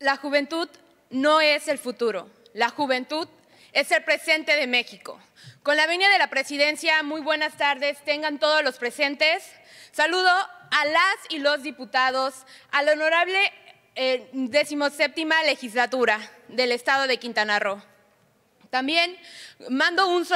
La juventud no es el futuro, la juventud es el presente de México. Con la venia de la presidencia, muy buenas tardes, tengan todos los presentes. Saludo a las y los diputados, a la honorable 17 eh, legislatura del Estado de Quintana Roo. También mando un,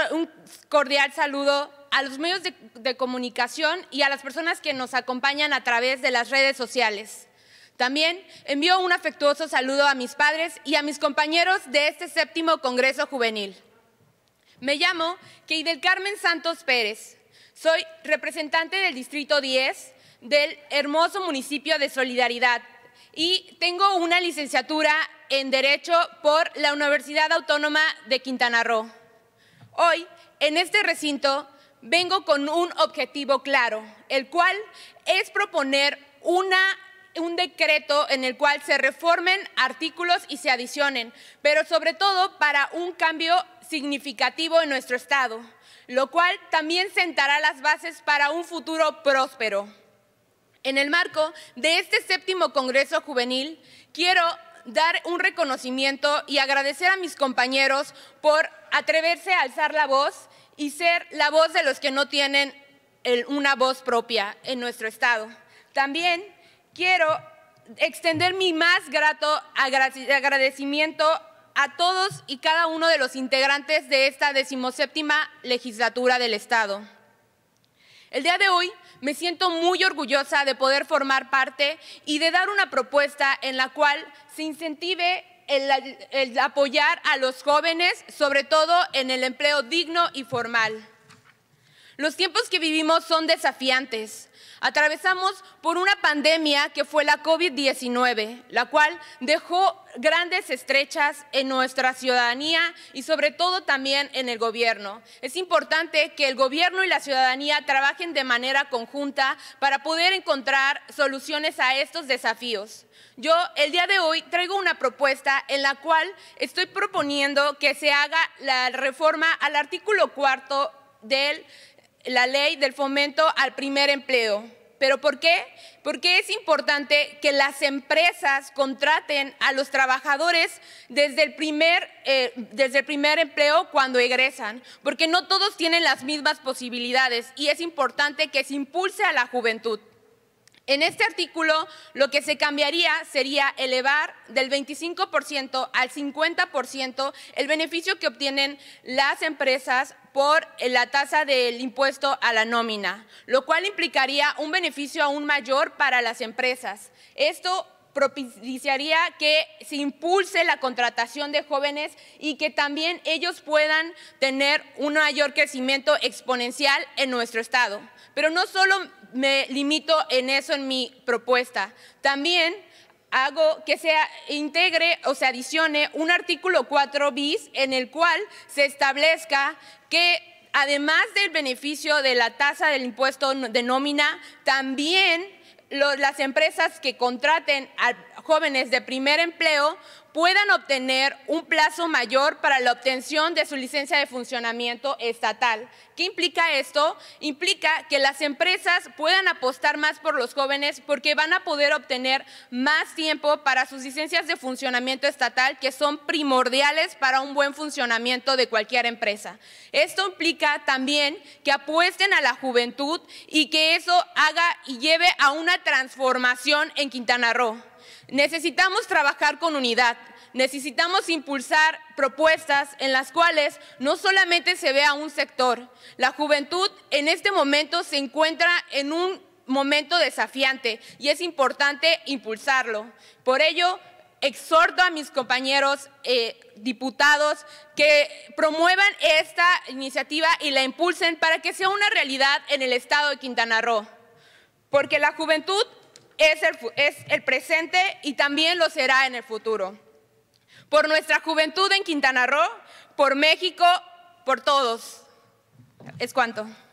cordial saludo a los medios de comunicación y a las personas que nos acompañan a través de las redes sociales. También envío un afectuoso saludo a mis padres y a mis compañeros de este séptimo Congreso Juvenil. Me llamo Keidel Carmen Santos Pérez. Soy representante del Distrito 10 del hermoso municipio de Solidaridad y tengo una licenciatura en Derecho por la Universidad Autónoma de Quintana Roo. Hoy, en este recinto, vengo con un objetivo claro, el cual es proponer una decreto en el cual se reformen artículos y se adicionen, pero sobre todo para un cambio significativo en nuestro Estado, lo cual también sentará las bases para un futuro próspero. En el marco de este séptimo Congreso Juvenil, quiero dar un reconocimiento y agradecer a mis compañeros por atreverse a alzar la voz y ser la voz de los que no tienen una voz propia en nuestro Estado. También quiero extender mi más grato agradecimiento a todos y cada uno de los integrantes de esta decimoséptima legislatura del Estado. El día de hoy me siento muy orgullosa de poder formar parte y de dar una propuesta en la cual se incentive el apoyar a los jóvenes, sobre todo en el empleo digno y formal. Los tiempos que vivimos son desafiantes. Atravesamos por una pandemia que fue la COVID-19, la cual dejó grandes estrechas en nuestra ciudadanía y sobre todo también en el gobierno. Es importante que el gobierno y la ciudadanía trabajen de manera conjunta para poder encontrar soluciones a estos desafíos. Yo el día de hoy traigo una propuesta en la cual estoy proponiendo que se haga la reforma al artículo cuarto del la ley del fomento al primer empleo. ¿Pero por qué? Porque es importante que las empresas contraten a los trabajadores desde el primer, eh, desde el primer empleo cuando egresan, porque no todos tienen las mismas posibilidades y es importante que se impulse a la juventud. En este artículo lo que se cambiaría sería elevar del 25% al 50% el beneficio que obtienen las empresas por la tasa del impuesto a la nómina, lo cual implicaría un beneficio aún mayor para las empresas. Esto propiciaría que se impulse la contratación de jóvenes y que también ellos puedan tener un mayor crecimiento exponencial en nuestro Estado. Pero no solo me limito en eso en mi propuesta, también hago que se integre o se adicione un artículo 4 bis en el cual se establezca que además del beneficio de la tasa del impuesto de nómina, también las empresas que contraten a jóvenes de primer empleo puedan obtener un plazo mayor para la obtención de su licencia de funcionamiento estatal. ¿Qué implica esto? Implica que las empresas puedan apostar más por los jóvenes porque van a poder obtener más tiempo para sus licencias de funcionamiento estatal que son primordiales para un buen funcionamiento de cualquier empresa. Esto implica también que apuesten a la juventud y que eso haga y lleve a una transformación en Quintana Roo. Necesitamos trabajar con unidad, necesitamos impulsar propuestas en las cuales no solamente se vea un sector. La juventud en este momento se encuentra en un momento desafiante y es importante impulsarlo. Por ello, exhorto a mis compañeros eh, diputados que promuevan esta iniciativa y la impulsen para que sea una realidad en el estado de Quintana Roo, porque la juventud es el, presente y también lo será en el futuro. Por nuestra juventud en Quintana Roo, por México, por todos. Es cuanto.